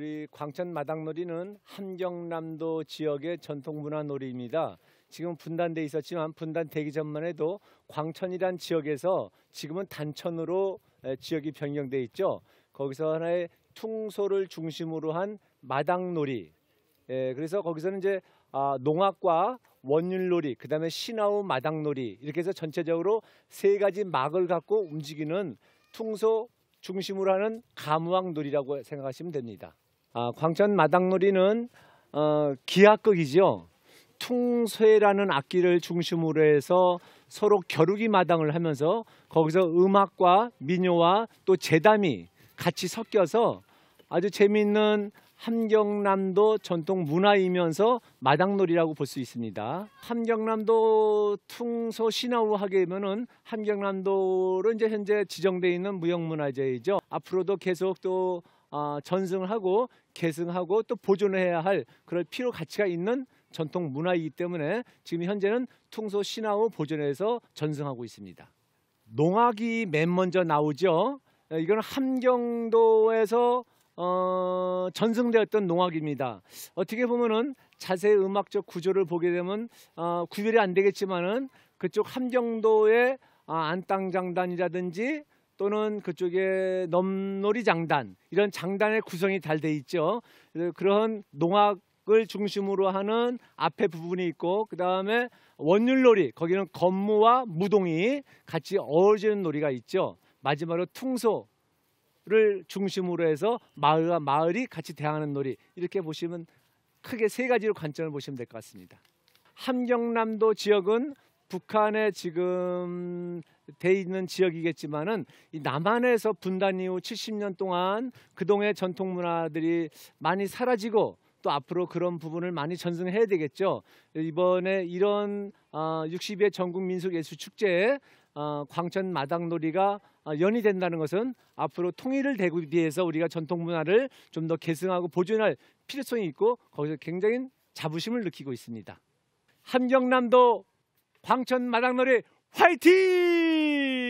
우리 광천 마당놀이는 함경남도 지역의 전통문화 놀이입니다. 지금 분단돼 있었지만 분단되기 전만 해도 광천이란 지역에서 지금은 단천으로 지역이 변경돼 있죠. 거기서 하나의 퉁소를 중심으로 한 마당놀이. 예, 그래서 거기서는 이제 아, 농악과 원율놀이, 그다음에 신화우 마당놀이 이렇게 해서 전체적으로 세 가지 막을 갖고 움직이는 퉁소 중심으로 하는 가무왕놀이라고 생각하시면 됩니다. 아, 광천 마당놀이는 어, 기하극이죠. 퉁쇠라는 악기를 중심으로 해서 서로 겨루기 마당을 하면서 거기서 음악과 민요와 또 재담이 같이 섞여서 아주 재미있는 함경남도 전통 문화이면서 마당놀이라고 볼 수 있습니다. 함경남도 퉁소 신화우하게 되면은 함경남도로 이제 현재 지정돼 있는 무형문화재이죠. 앞으로도 계속 또 아, 전승을 하고 계승하고 또 보존해야 을할 그럴 필요 가치가 있는 전통 문화이기 때문에 지금 현재는 퉁소 신화우 보존해서 전승하고 있습니다. 농악이 맨 먼저 나오죠. 이건 함경도에서 어, 전승되었던 농악입니다. 어떻게 보면은 자세히 음악적 구조를 보게 되면 어, 구별이 안 되겠지만은 그쪽 함경도의 아, 안땅장단이라든지 또는 그쪽에 넘놀이 장단 이런 장단의 구성이 잘 돼 있죠. 그런 농악을 중심으로 하는 앞에 부분이 있고 그 다음에 원율놀이 거기는 건무와 무동이 같이 어우러는 놀이가 있죠. 마지막으로 퉁소 를 중심으로 해서 마을과 마을이 같이 대항하는 놀이 이렇게 보시면 크게 세 가지로 관점을 보시면 될 것 같습니다. 함경남도 지역은 북한에 지금 돼 있는 지역이겠지만은 이 남한에서 분단 이후 70년 동안 그동의 전통 문화들이 많이 사라지고 또 앞으로 그런 부분을 많이 전승해야 되겠죠. 이번에 이런 60회 어, 전국 민속 예술 축제에 어, 광천 마당놀이가 어, 연이 된다는 것은 앞으로 통일을 대기 위해서 우리가 전통 문화를 좀 더 계승하고 보존할 필요성이 있고 거기서 굉장히 자부심을 느끼고 있습니다. 함경남도 방천 마당놀이 화이팅!